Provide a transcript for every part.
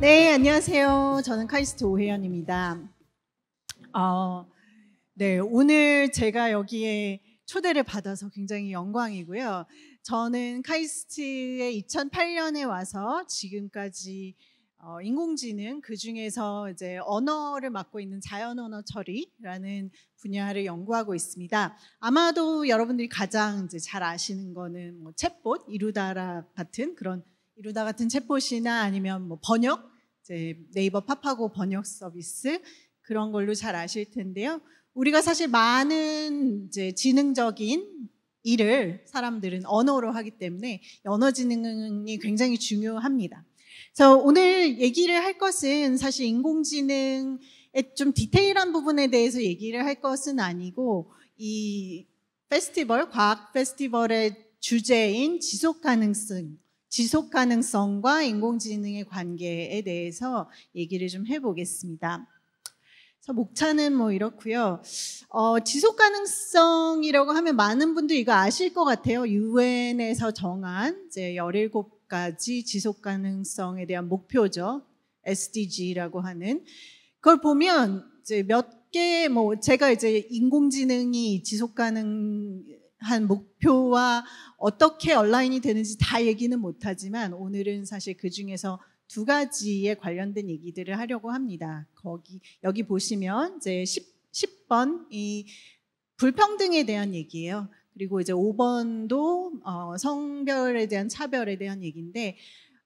네, 안녕하세요. 저는 카이스트 오혜연입니다. 어, 네, 오늘 제가 여기에 초대를 받아서 굉장히 영광이고요. 저는 카이스트에 2008년에 와서 지금까지 어, 인공지능 그 중에서 이제 언어를 맡고 있는 자연 언어 처리라는 분야를 연구하고 있습니다. 아마도 여러분들이 가장 이제 잘 아시는 거는 뭐 챗봇 이루다라 같은 그런 이루다 같은 챗봇이나 아니면 뭐 번역 이제 네이버 팝하고 번역 서비스 그런 걸로 잘 아실 텐데요. 우리가 사실 많은 이제 지능적인 일을 사람들은 언어로 하기 때문에 언어 지능이 굉장히 중요합니다. 그래서 오늘 얘기를 할 것은 사실 인공지능의 좀 디테일한 부분에 대해서 얘기를 할 것은 아니고 이 페스티벌 과학 페스티벌의 주제인 지속 가능성 지속 가능성과 인공지능의 관계에 대해서 얘기를 좀 해보겠습니다. 목차는 뭐 이렇고요. 어, 지속 가능성이라고 하면 많은 분들 이거 아실 것 같아요. 유엔에서 정한 이제 17가지 지속 가능성에 대한 목표죠. SDG라고 하는 그걸 보면 이제 몇 개 뭐 제가 이제 인공지능이 지속 가능 한 목표와 어떻게 얼라인이 되는지 다 얘기는 못하지만 오늘은 사실 그 중에서 두 가지에 관련된 얘기들을 하려고 합니다. 거기 여기 보시면 이제 10, 번이 불평등에 대한 얘기예요. 그리고 이제 5번도 어, 성별에 대한 차별에 대한 얘기인데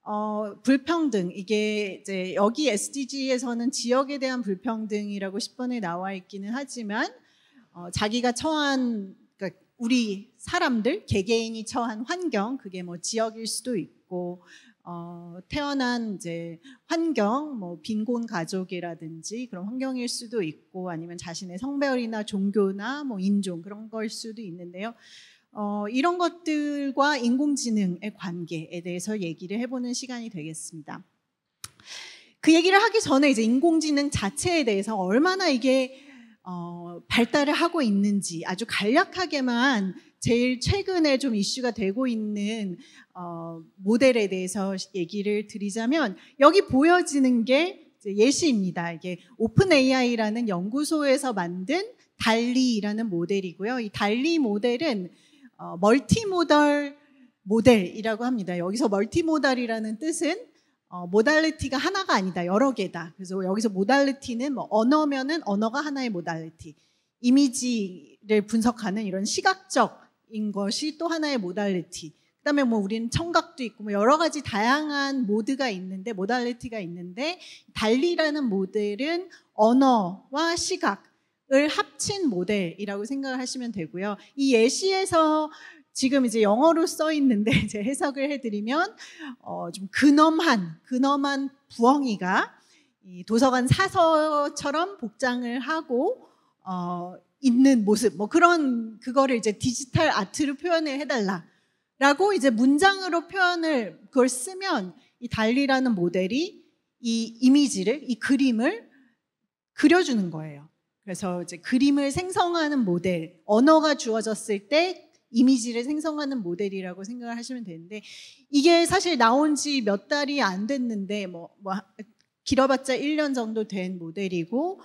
어, 불평등 이게 이제 여기 SDG에서는 지역에 대한 불평등이라고 10번에 나와 있기는 하지만 어, 자기가 처한 우리 사람들 개개인이 처한 환경 그게 뭐 지역일 수도 있고 어, 태어난 이제 환경, 뭐 빈곤 가족이라든지 그런 환경일 수도 있고 아니면 자신의 성별이나 종교나 뭐 인종 그런 걸 수도 있는데요. 어, 이런 것들과 인공지능의 관계에 대해서 얘기를 해보는 시간이 되겠습니다. 그 얘기를 하기 전에 이제 인공지능 자체에 대해서 얼마나 이게 어, 발달을 하고 있는지 아주 간략하게만 제일 최근에 좀 이슈가 되고 있는 어, 모델에 대해서 얘기를 드리자면 여기 보여지는 게 예시입니다. 이게 오픈 AI라는 연구소에서 만든 달리라는 모델이고요. 이 달리 모델은 어, 멀티모델 모델이라고 합니다. 여기서 멀티모델이라는 뜻은 어, 모달리티가 하나가 아니다. 여러 개다. 그래서 여기서 모달리티는 뭐 언어면은 언어가 하나의 모달리티. 이미지를 분석하는 이런 시각적인 것이 또 하나의 모달리티. 그다음에 뭐 우리는 청각도 있고 뭐 여러 가지 다양한 모드가 있는데 모달리티가 있는데 달리라는 모델은 언어와 시각을 합친 모델이라고 생각을 하시면 되고요. 이 예시에서 지금 이제 영어로 써 있는데 제 해석을 해드리면 어, 좀 근엄한 근엄한 부엉이가 이 도서관 사서처럼 복장을 하고 어, 있는 모습 뭐 그런 그거를 이제 디지털 아트로 표현을 해달라라고 이제 문장으로 표현을 그걸 쓰면 이 달리라는 모델이 이 이미지를 이 그림을 그려주는 거예요. 그래서 이제 그림을 생성하는 모델 언어가 주어졌을 때 이미지를 생성하는 모델이라고 생각을 하시면 되는데 이게 사실 나온 지 몇 달이 안 됐는데 뭐, 뭐 길어봤자 1년 정도 된 모델이고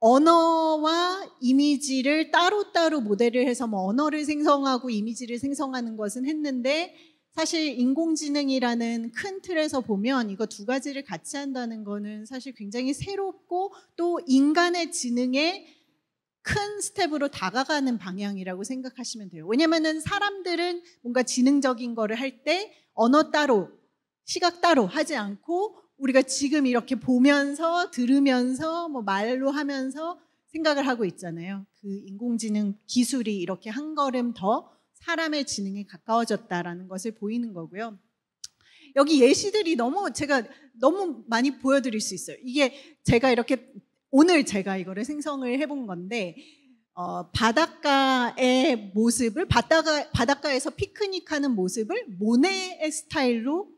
언어와 이미지를 따로따로 모델을 해서 뭐 언어를 생성하고 이미지를 생성하는 것은 했는데 사실 인공지능이라는 큰 틀에서 보면 이거 두 가지를 같이 한다는 거는 사실 굉장히 새롭고 또 인간의 지능에 큰 스텝으로 다가가는 방향이라고 생각하시면 돼요. 왜냐면은 사람들은 뭔가 지능적인 거를 할 때 언어 따로, 시각 따로 하지 않고 우리가 지금 이렇게 보면서 들으면서 뭐 말로 하면서 생각을 하고 있잖아요. 그 인공지능 기술이 이렇게 한 걸음 더 사람의 지능에 가까워졌다라는 것을 보이는 거고요. 여기 예시들이 너무 제가 너무 많이 보여드릴 수 있어요. 이게 제가 이렇게 오늘 제가 이거를 생성을 해본 건데 어, 바닷가의 모습을 바다가, 바닷가에서 피크닉하는 모습을 모네의 스타일로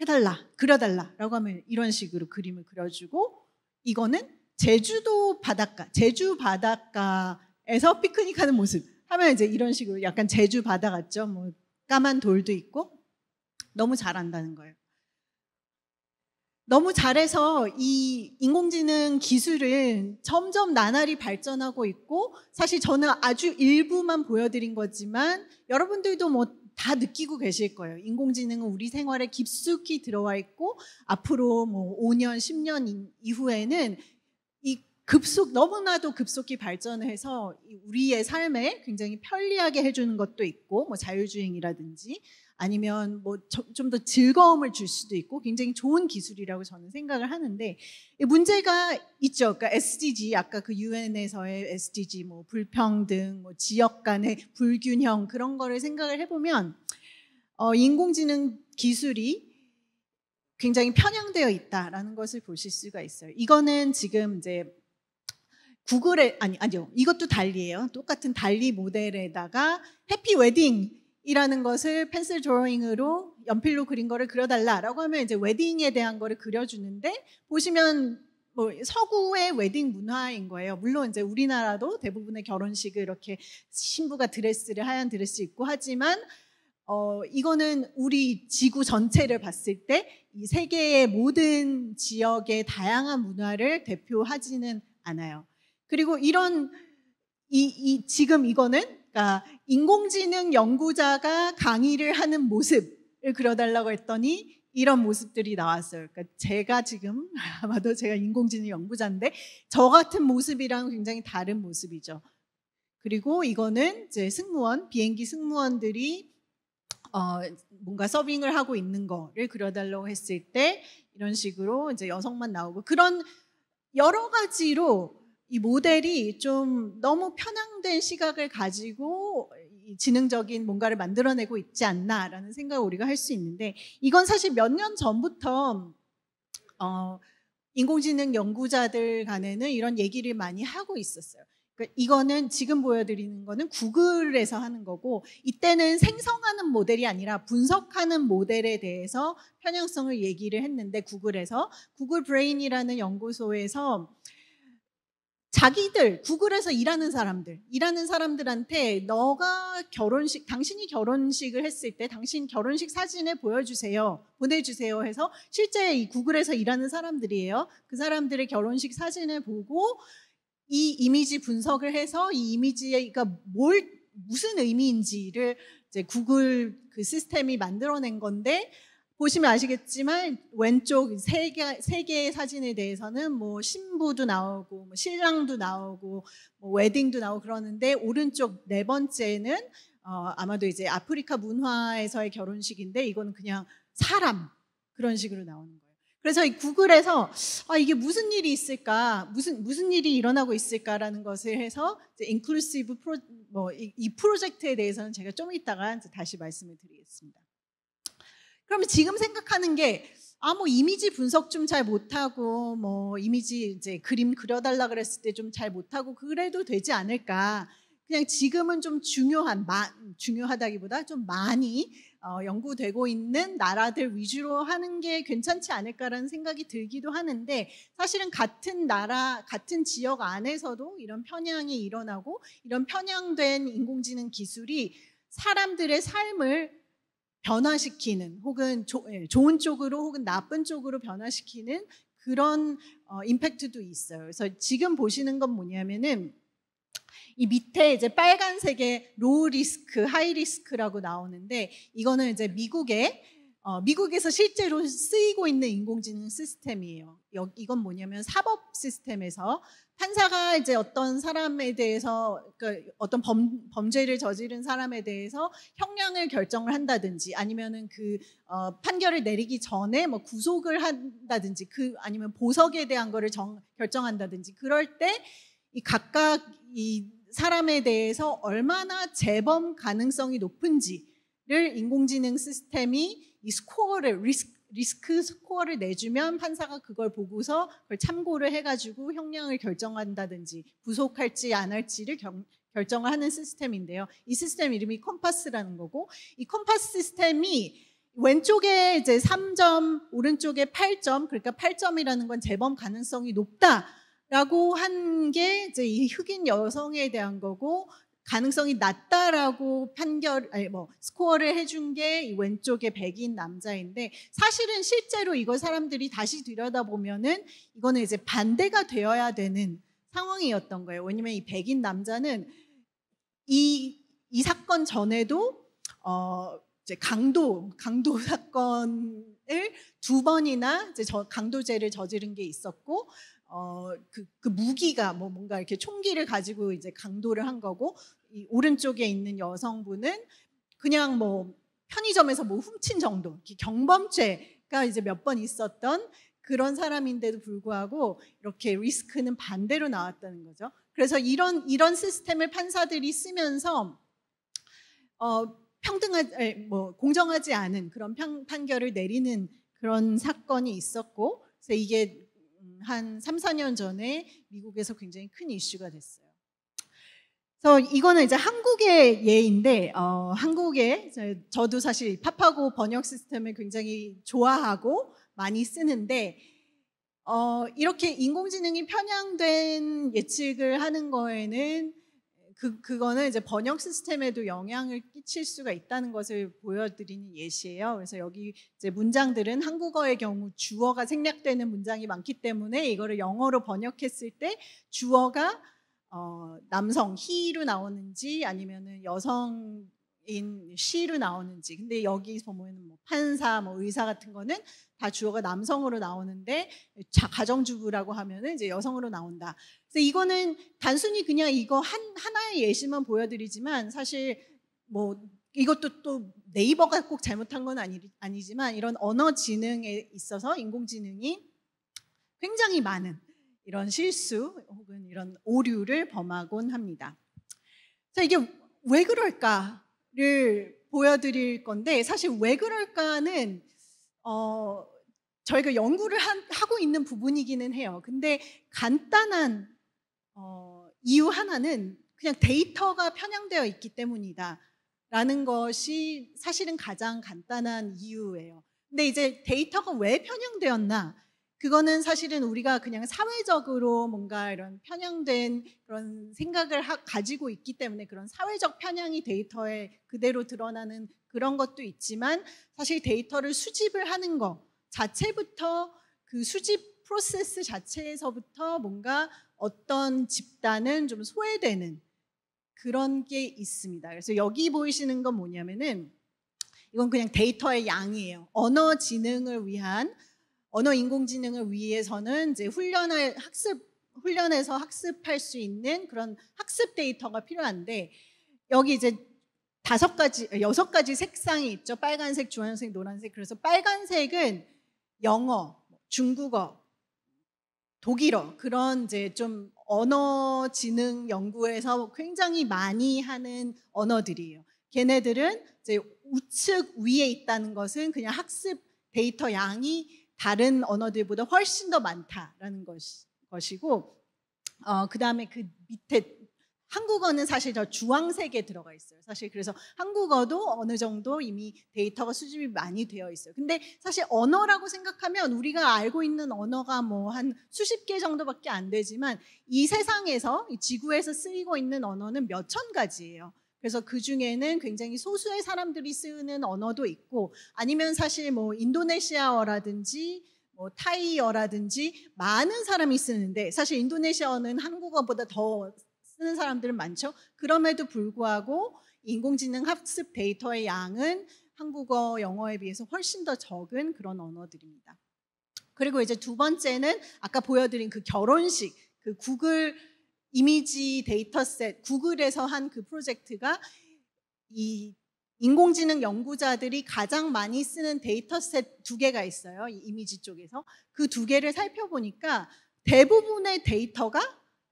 해달라 그려달라라고 하면 이런 식으로 그림을 그려주고 이거는 제주도 바닷가 제주 바닷가에서 피크닉하는 모습 하면 이제 이런 식으로 약간 제주 바다 같죠 뭐 까만 돌도 있고 너무 잘한다는 거예요. 너무 잘해서 이 인공지능 기술은 점점 나날이 발전하고 있고 사실 저는 아주 일부만 보여드린 거지만 여러분들도 뭐 다 느끼고 계실 거예요. 인공지능은 우리 생활에 깊숙이 들어와 있고 앞으로 뭐 5년, 10년 이후에는 이 급속 너무나도 급속히 발전해서 우리의 삶에 굉장히 편리하게 해주는 것도 있고 뭐 자율주행이라든지 아니면 뭐 좀 더 즐거움을 줄 수도 있고 굉장히 좋은 기술이라고 저는 생각을 하는데 문제가 있죠. 그러니까 SDG 아까 그 유엔에서의 SDG 뭐 불평등, 뭐 지역 간의 불균형 그런 거를 생각을 해보면 어, 인공지능 기술이 굉장히 편향되어 있다라는 것을 보실 수가 있어요. 이거는 지금 이제 구글의 아니 아니요 이것도 달리예요. 똑같은 달리 모델에다가 해피 웨딩 이라는 것을 펜슬 드로잉으로 연필로 그린 거를 그려달라라고 하면 이제 웨딩에 대한 거를 그려주는데 보시면 뭐 서구의 웨딩 문화인 거예요. 물론 이제 우리나라도 대부분의 결혼식을 이렇게 신부가 드레스를 하얀 드레스 입고 하지만 어 이거는 우리 지구 전체를 봤을 때 이 세계의 모든 지역의 다양한 문화를 대표하지는 않아요. 그리고 이런 이, 이 지금 이거는 그러니까 인공지능 연구자가 강의를 하는 모습을 그려달라고 했더니 이런 모습들이 나왔어요. 그러니까 제가 지금 아마도 제가 인공지능 연구자인데 저 같은 모습이랑 굉장히 다른 모습이죠. 그리고 이거는 이제 승무원 비행기 승무원들이 어, 뭔가 서빙을 하고 있는 거를 그려달라고 했을 때 이런 식으로 이제 여성만 나오고 그런 여러 가지로 이 모델이 좀 너무 편향된 시각을 가지고 지능적인 뭔가를 만들어내고 있지 않나라는 생각을 우리가 할 수 있는데 이건 사실 몇 년 전부터 어, 인공지능 연구자들 간에는 이런 얘기를 많이 하고 있었어요. 그러니까 이거는 지금 보여드리는 거는 구글에서 하는 거고 이때는 생성하는 모델이 아니라 분석하는 모델에 대해서 편향성을 얘기를 했는데 구글에서 구글 브레인이라는 연구소에서 자기들 구글에서 일하는 사람들 일하는 사람들한테 너가 결혼식 당신이 결혼식을 했을 때 당신 결혼식 사진을 보여주세요 보내주세요 해서 실제 이 구글에서 일하는 사람들이에요 그 사람들의 결혼식 사진을 보고 이 이미지 분석을 해서 이 이미지가 뭘 무슨 의미인지를 이제 구글 그 시스템이 만들어낸 건데 보시면 아시겠지만 왼쪽 세 개 세 개의 사진에 대해서는 뭐 신부도 나오고 뭐 신랑도 나오고 뭐 웨딩도 나오고 그러는데 오른쪽 네 번째는 어, 아마도 이제 아프리카 문화에서의 결혼식인데 이거는 그냥 사람 그런 식으로 나오는 거예요. 그래서 이 구글에서 아 이게 무슨 일이 있을까 무슨 무슨 일이 일어나고 있을까라는 것을 해서 이제 인클루시브 프로 뭐이 이 프로젝트에 대해서는 제가 좀 이따가 이제 다시 말씀을 드리겠습니다. 그러면 지금 생각하는 게 아, 뭐 이미지 분석 좀 잘 못하고 뭐 이미지 이제 그림 그려달라 그랬을 때 좀 잘 못하고 그래도 되지 않을까. 그냥 지금은 좀 중요한, 마, 중요하다기보다 좀 많이 어, 연구되고 있는 나라들 위주로 하는 게 괜찮지 않을까라는 생각이 들기도 하는데 사실은 같은 나라, 같은 지역 안에서도 이런 편향이 일어나고 이런 편향된 인공지능 기술이 사람들의 삶을 변화시키는 혹은 조, 예, 좋은 쪽으로 혹은 나쁜 쪽으로 변화시키는 그런 어, 임팩트도 있어요. 그래서 지금 보시는 건 뭐냐면은 이 밑에 이제 빨간색의 로우 리스크, 하이 리스크라고 나오는데 이거는 이제 미국의 어, 미국에서 실제로 쓰이고 있는 인공지능 시스템이에요. 여, 이건 뭐냐면 사법 시스템에서 판사가 이제 어떤 사람에 대해서 그러니까 어떤 범, 범죄를 저지른 사람에 대해서 형량을 결정을 한다든지 아니면은 그 어, 판결을 내리기 전에 뭐 구속을 한다든지 그 아니면 보석에 대한 거를 정, 결정한다든지 그럴 때 이 각각 이 사람에 대해서 얼마나 재범 가능성이 높은지 를 인공지능 시스템이 이 스코어를 리스크, 리스크 스코어를 내주면 판사가 그걸 보고서 그걸 참고를 해가지고 형량을 결정한다든지 구속할지 안 할지를 경, 결정을 하는 시스템인데요. 이 시스템 이름이 컴파스라는 거고 이 컴파스 시스템이 왼쪽에 이제 3점, 오른쪽에 8점, 그러니까 8점이라는 건 재범 가능성이 높다. 라고 한 게 이제 이 흑인 여성에 대한 거고 가능성이 낮다라고 판결, 아니 뭐 스코어를 해준 게 이 왼쪽에 백인 남자인데 사실은 실제로 이걸 사람들이 다시 들여다보면은 이거는 이제 반대가 되어야 되는 상황이었던 거예요. 왜냐면 이 백인 남자는 이, 이 사건 전에도 어, 이제 강도, 강도 사건을 두 번이나 이제 저 강도죄를 저지른 게 있었고 어그 그 무기가 뭐 뭔가 이렇게 총기를 가지고 이제 강도를 한 거고 이 오른쪽에 있는 여성분은 그냥 뭐 편의점에서 뭐 훔친 정도 경범죄가 이제 몇 번 있었던 그런 사람인데도 불구하고 이렇게 리스크는 반대로 나왔다는 거죠. 그래서 이런 이런 시스템을 판사들이 쓰면서 어 평등하지 뭐 공정하지 않은 그런 평, 판결을 내리는 그런 사건이 있었고 그래서 이게 한 3, 4년 전에 미국에서 굉장히 큰 이슈가 됐어요. 그래서 이거는 이제 한국의 예인데 어, 한국의 저도 사실 팝하고 번역 시스템을 굉장히 좋아하고 많이 쓰는데 어, 이렇게 인공지능이 편향된 예측을 하는 거에는 그, 그거는 이제 번역 시스템에도 영향을 끼칠 수가 있다는 것을 보여드리는 예시예요. 그래서 여기 이제 문장들은 한국어의 경우 주어가 생략되는 문장이 많기 때문에 이거를 영어로 번역했을 때 주어가 어, 남성 히로 나오는지 아니면은 여성 인 시로 나오는지 근데 여기 보면은 뭐 판사 뭐 의사 같은 거는 다 주어가 남성으로 나오는데 자, 가정주부라고 하면은 이제 여성으로 나온다. 그래서 이거는 단순히 그냥 이거 한 하나의 예시만 보여드리지만 사실 뭐 이것도 또 네이버가 꼭 잘못한 건 아니, 아니지만 이런 언어 지능에 있어서 인공지능이 굉장히 많은 이런 실수 혹은 이런 오류를 범하곤 합니다. 자 이게 왜 그럴까? 를 보여드릴 건데 사실 왜 그럴까는 어, 저희가 연구를 한, 하고 있는 부분이기는 해요. 근데 간단한 어, 이유 하나는 그냥 데이터가 편향되어 있기 때문이다라는 것이 사실은 가장 간단한 이유예요. 근데 이제 데이터가 왜 편향되었나? 그거는 사실은 우리가 그냥 사회적으로 뭔가 이런 편향된 그런 생각을 하, 가지고 있기 때문에 그런 사회적 편향이 데이터에 그대로 드러나는 그런 것도 있지만 사실 데이터를 수집을 하는 것 자체부터 그 수집 프로세스 자체에서부터 뭔가 어떤 집단은 좀 소외되는 그런 게 있습니다. 그래서 여기 보이시는 건 뭐냐면은 이건 그냥 데이터의 양이에요. 언어 지능을 위한 언어 인공지능을 위해서는 이제 훈련할 학습 훈련해서 학습할 수 있는 그런 학습 데이터가 필요한데 여기 이제 다섯 가지 여섯 가지 색상이 있죠. 빨간색, 주황색, 노란색. 그래서 빨간색은 영어, 중국어, 독일어 그런 이제 좀 언어 지능 연구에서 굉장히 많이 하는 언어들이에요. 걔네들은 이제 우측 위에 있다는 것은 그냥 학습 데이터 양이 다른 언어들보다 훨씬 더 많다라는 것이, 고 어, 그 다음에 그 밑에 한국어는 사실 저 주황색에 들어가 있어요. 사실 그래서 한국어도 어느 정도 이미 데이터가 수집이 많이 되어 있어요. 근데 사실 언어라고 생각하면 우리가 알고 있는 언어가 뭐 한 수십 개 정도밖에 안 되지만 이 세상에서 이 지구에서 쓰이고 있는 언어는 몇 천 가지예요. 그래서 그 중에는 굉장히 소수의 사람들이 쓰는 언어도 있고 아니면 사실 뭐 인도네시아어라든지 뭐 타이어라든지 많은 사람이 쓰는데 사실 인도네시아어는 한국어보다 더 쓰는 사람들은 많죠. 그럼에도 불구하고 인공지능 학습 데이터의 양은 한국어, 영어에 비해서 훨씬 더 적은 그런 언어들입니다. 그리고 이제 두 번째는 아까 보여드린 그 결혼식, 그 구글 이미지 데이터셋 구글에서 한 그 프로젝트가 이 인공지능 연구자들이 가장 많이 쓰는 데이터셋 두 개가 있어요. 이미지 이 쪽에서 그 두 개를 살펴보니까 대부분의 데이터가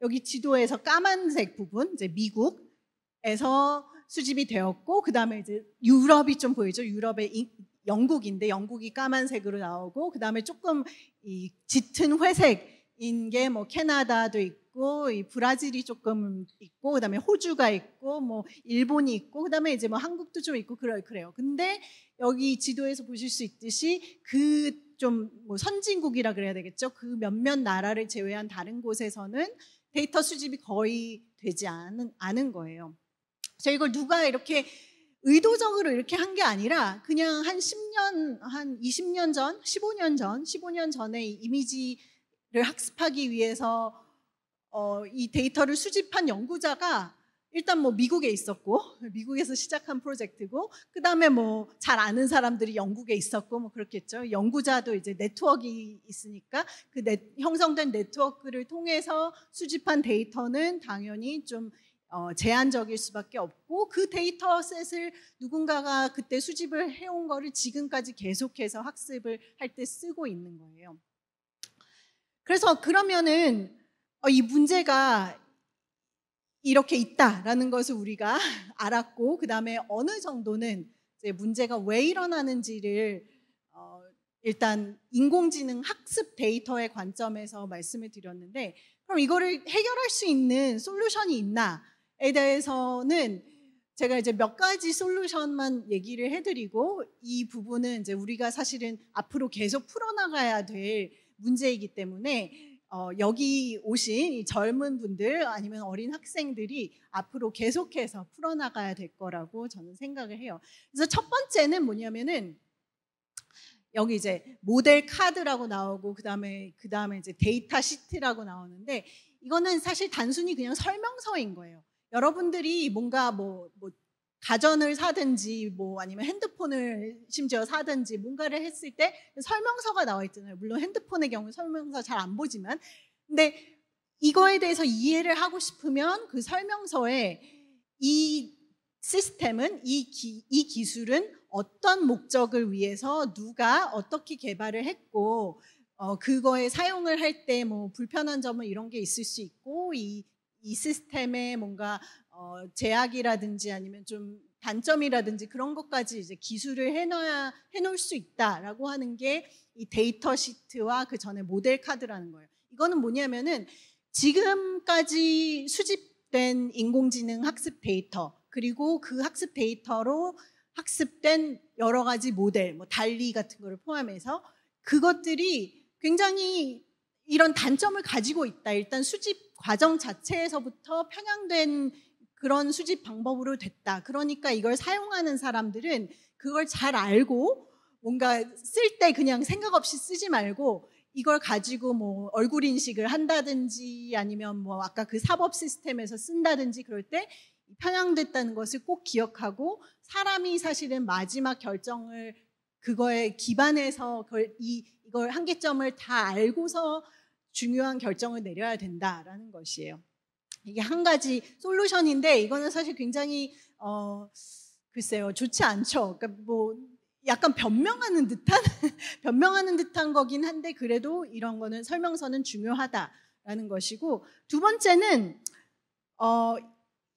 여기 지도에서 까만색 부분 이제 미국에서 수집이 되었고 그 다음에 이제 유럽이 좀 보이죠. 유럽의 영국인데 영국이 까만색으로 나오고 그 다음에 조금 이 짙은 회색인 게 뭐 캐나다도 있고 있고 이 브라질이 조금 있고 그다음에 호주가 있고 뭐 일본이 있고 그다음에 이제 뭐 한국도 좀 있고 그래 그래요. 근데 여기 지도에서 보실 수 있듯이 그좀뭐 선진국이라 그래야 되겠죠. 그 몇몇 나라를 제외한 다른 곳에서는 데이터 수집이 거의 되지 않은, 않은 거예요. 그 이걸 누가 이렇게 의도적으로 이렇게 한 게 아니라 그냥 한 10년, 한 20년 전, 15년 전, 15년 전에 이미지를 학습하기 위해서 어, 이 데이터를 수집한 연구자가 일단 뭐 미국에 있었고 미국에서 시작한 프로젝트고 그 다음에 뭐 잘 아는 사람들이 영국에 있었고 뭐 그렇겠죠. 연구자도 이제 네트워크가 있으니까 그 네, 형성된 네트워크를 통해서 수집한 데이터는 당연히 좀 어, 제한적일 수밖에 없고 그 데이터셋을 누군가가 그때 수집을 해온 거를 지금까지 계속해서 학습을 할 때 쓰고 있는 거예요. 그래서 그러면은 어, 이 문제가 이렇게 있다라는 것을 우리가 알았고 그 다음에 어느 정도는 문제가 왜 일어나는지를 어, 일단 인공지능 학습 데이터의 관점에서 말씀을 드렸는데 그럼 이거를 해결할 수 있는 솔루션이 있나에 대해서는 제가 이제 몇 가지 솔루션만 얘기를 해드리고 이 부분은 이제 우리가 사실은 앞으로 계속 풀어나가야 될 문제이기 때문에 어, 여기 오신 젊은 분들 아니면 어린 학생들이 앞으로 계속해서 풀어나가야 될 거라고 저는 생각을 해요. 그래서 첫 번째는 뭐냐면은 여기 이제 모델 카드라고 나오고 그다음에 그다음에 이제 데이터 시트라고 나오는데 이거는 사실 단순히 그냥 설명서인 거예요. 여러분들이 뭔가 뭐, 뭐 가전을 사든지 뭐 아니면 핸드폰을 심지어 사든지 뭔가를 했을 때 설명서가 나와 있잖아요. 물론 핸드폰의 경우 설명서 잘 안 보지만 근데 이거에 대해서 이해를 하고 싶으면 그 설명서에 이 시스템은 이, 기, 이 기술은 어떤 목적을 위해서 누가 어떻게 개발을 했고 어, 그거에 사용을 할 때 뭐 불편한 점은 이런 게 있을 수 있고 이, 이 시스템에 뭔가 어, 제약이라든지 아니면 좀 단점이라든지 그런 것까지 이제 기술을 해놔야 해놓을 수 있다라고 하는 게 이 데이터 시트와 그 전에 모델 카드라는 거예요. 이거는 뭐냐면은 지금까지 수집된 인공지능 학습 데이터 그리고 그 학습 데이터로 학습된 여러 가지 모델, 뭐 달리 같은 거를 포함해서 그것들이 굉장히 이런 단점을 가지고 있다. 일단 수집 과정 자체에서부터 편향된 그런 수집 방법으로 됐다. 그러니까 이걸 사용하는 사람들은 그걸 잘 알고 뭔가 쓸 때 그냥 생각 없이 쓰지 말고 이걸 가지고 뭐 얼굴 인식을 한다든지 아니면 뭐 아까 그 사법 시스템에서 쓴다든지 그럴 때 편향됐다는 것을 꼭 기억하고 사람이 사실은 마지막 결정을 그거에 기반해서 이 이걸 한계점을 다 알고서 중요한 결정을 내려야 된다라는 것이에요. 이게 한 가지 솔루션인데 이거는 사실 굉장히 어 글쎄요 좋지 않죠. 그러니까 뭐 약간 변명하는 듯한 변명하는 듯한 거긴 한데 그래도 이런 거는 설명서는 중요하다라는 것이고 두 번째는 어.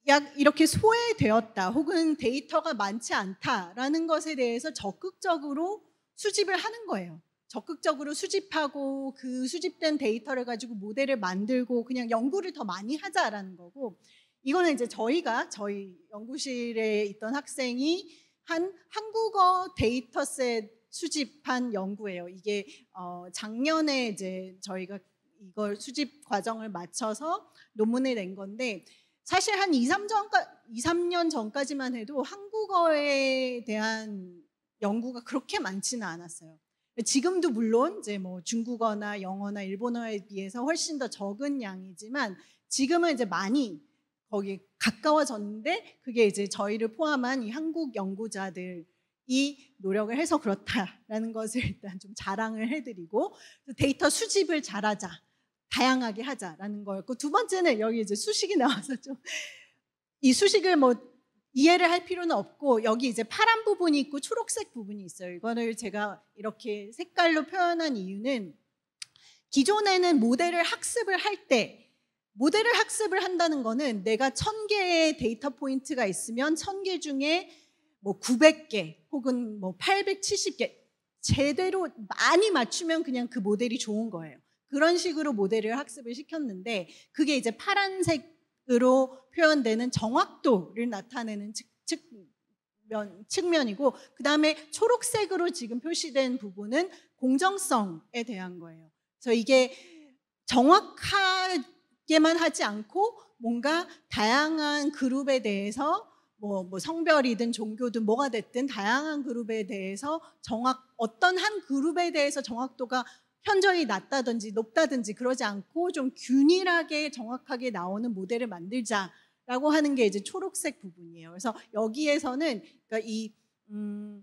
약 이렇게 소외되었다 혹은 데이터가 많지 않다라는 것에 대해서 적극적으로 수집을 하는 거예요. 적극적으로 수집하고 그 수집된 데이터를 가지고 모델을 만들고 그냥 연구를 더 많이 하자라는 거고 이거는 이제 저희가 저희 연구실에 있던 학생이 한 한국어 데이터셋 수집한 연구예요. 이게 어 작년에 이제 저희가 이걸 수집 과정을 마쳐서 논문을 낸 건데 사실 한 2, 3전까, 2, 3년 전까지만 해도 한국어에 대한 연구가 그렇게 많지는 않았어요. 지금도 물론 이제 뭐 중국어나 영어나 일본어에 비해서 훨씬 더 적은 양이지만 지금은 이제 많이 거기 가까워졌는데 그게 이제 저희를 포함한 이 한국 연구자들이 노력을 해서 그렇다라는 것을 일단 좀 자랑을 해드리고 데이터 수집을 잘하자 다양하게 하자라는 거였고 두 번째는 여기 이제 수식이 나와서 좀 이 수식을 뭐 이해를 할 필요는 없고 여기 이제 파란 부분이 있고 초록색 부분이 있어요. 이거를 제가 이렇게 색깔로 표현한 이유는 기존에는 모델을 학습을 할 때 모델을 학습을 한다는 거는 내가 천개의 데이터 포인트가 있으면 천 개 중에 뭐 900개 혹은 뭐 870개 제대로 많이 맞추면 그냥 그 모델이 좋은 거예요. 그런 식으로 모델을 학습을 시켰는데 그게 이제 파란색 으로 표현되는 정확도를 나타내는 측, 측면, 측면이고 그 다음에 초록색으로 지금 표시된 부분은 공정성에 대한 거예요. 그래서 이게 정확하게만 하지 않고 뭔가 다양한 그룹에 대해서 뭐, 뭐 성별이든 종교든 뭐가 됐든 다양한 그룹에 대해서 정확 어떤 한 그룹에 대해서 정확도가 현저히 낮다든지 높다든지 그러지 않고 좀 균일하게 정확하게 나오는 모델을 만들자라고 하는 게 이제 초록색 부분이에요. 그래서 여기에서는 그니까이 음,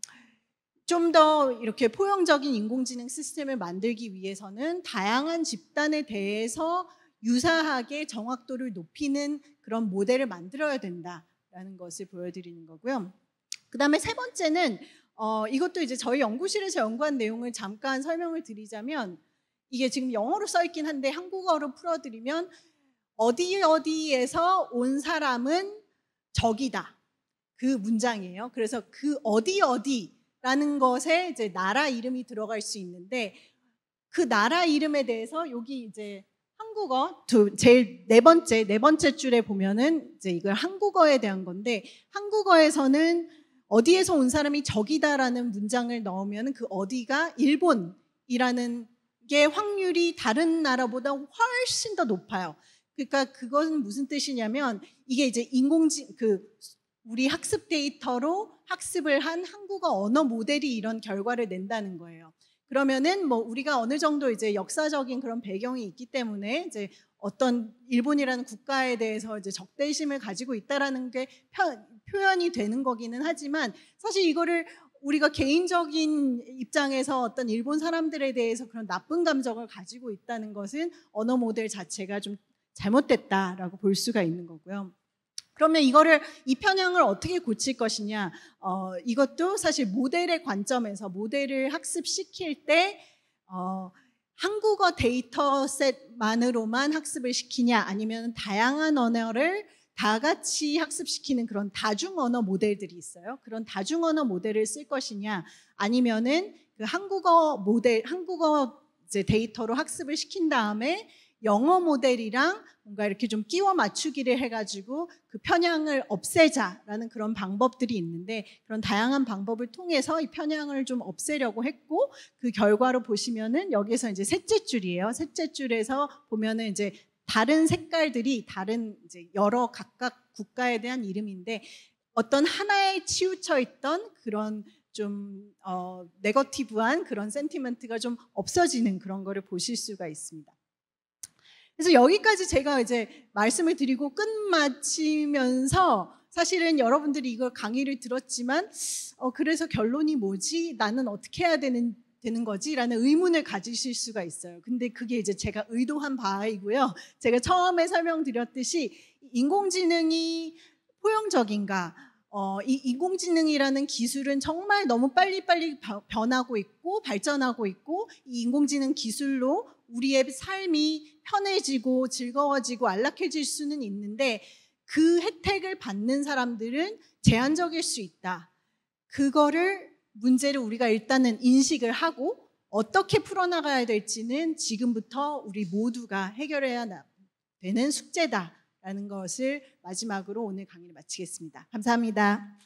좀 더 이렇게 포용적인 인공지능 시스템을 만들기 위해서는 다양한 집단에 대해서 유사하게 정확도를 높이는 그런 모델을 만들어야 된다라는 것을 보여드리는 거고요. 그 다음에 세 번째는 어, 이것도 이제 저희 연구실에서 연구한 내용을 잠깐 설명을 드리자면 이게 지금 영어로 써 있긴 한데 한국어로 풀어드리면 어디 어디에서 온 사람은 적이다 그 문장이에요. 그래서 그 어디 어디라는 것에 이제 나라 이름이 들어갈 수 있는데 그 나라 이름에 대해서 여기 이제 한국어 두 제일 네 번째 네 번째 줄에 보면은 이제 이걸 한국어에 대한 건데 한국어에서는 어디에서 온 사람이 적이다라는 문장을 넣으면 그 어디가 일본이라는 게 확률이 다른 나라보다 훨씬 더 높아요. 그러니까 그건 무슨 뜻이냐면 이게 이제 인공지 그 우리 학습 데이터로 학습을 한 한국어 언어 모델이 이런 결과를 낸다는 거예요. 그러면은 뭐 우리가 어느 정도 이제 역사적인 그런 배경이 있기 때문에 이제 어떤 일본이라는 국가에 대해서 이제 적대심을 가지고 있다라는 게 표현이 되는 거기는 하지만 사실 이거를 우리가 개인적인 입장에서 어떤 일본 사람들에 대해서 그런 나쁜 감정을 가지고 있다는 것은 언어 모델 자체가 좀 잘못됐다라고 볼 수가 있는 거고요. 그러면 이거를 이 편향을 어떻게 고칠 것이냐? 어, 이것도 사실 모델의 관점에서 모델을 학습시킬 때 어, 한국어 데이터셋만으로만 학습을 시키냐 아니면 다양한 언어를 다 같이 학습시키는 그런 다중 언어 모델들이 있어요. 그런 다중 언어 모델을 쓸 것이냐 아니면은 그 한국어 모델 한국어 이제 데이터로 학습을 시킨 다음에 영어 모델이랑 뭔가 이렇게 좀 끼워 맞추기를 해가지고 그 편향을 없애자라는 그런 방법들이 있는데 그런 다양한 방법을 통해서 이 편향을 좀 없애려고 했고 그 결과로 보시면은 여기서 이제 셋째 줄이에요. 셋째 줄에서 보면은 이제 다른 색깔들이 다른 이제 여러 각각 국가에 대한 이름인데 어떤 하나에 치우쳐 있던 그런 좀 어, 네거티브한 그런 센티먼트가 좀 없어지는 그런 거를 보실 수가 있습니다. 그래서 여기까지 제가 이제 말씀을 드리고 끝마치면서 사실은 여러분들이 이걸 강의를 들었지만 어, 그래서 결론이 뭐지? 나는 어떻게 해야 되는, 되는 거지? 라는 의문을 가지실 수가 있어요. 근데 그게 이제 제가 의도한 바이고요. 제가 처음에 설명드렸듯이 인공지능이 포용적인가? 어, 이 인공지능이라는 기술은 정말 너무 빨리빨리 변하고 있고 발전하고 있고 이 인공지능 기술로 우리의 삶이 편해지고 즐거워지고 안락해질 수는 있는데 그 혜택을 받는 사람들은 제한적일 수 있다. 그거를 문제를 우리가 일단은 인식을 하고 어떻게 풀어나가야 될지는 지금부터 우리 모두가 해결해야 되는 숙제다라는 것을 마지막으로 오늘 강의를 마치겠습니다. 감사합니다.